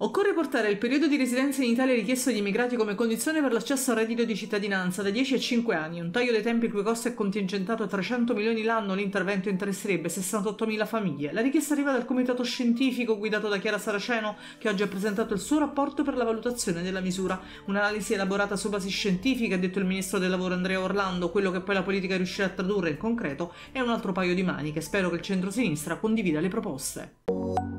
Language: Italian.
Occorre portare il periodo di residenza in Italia richiesto agli immigrati come condizione per l'accesso al reddito di cittadinanza da 10 a 5 anni, un taglio dei tempi il cui costo è contingentato a 300 milioni l'anno, l'intervento interesserebbe 68.000 famiglie. La richiesta arriva dal comitato scientifico guidato da Chiara Saraceno, che oggi ha presentato il suo rapporto per la valutazione della misura. Un'analisi elaborata su basi scientifiche, ha detto il ministro del lavoro Andrea Orlando, quello che poi la politica riuscirà a tradurre in concreto è un altro paio di maniche. Spero che il centro-sinistra condivida le proposte.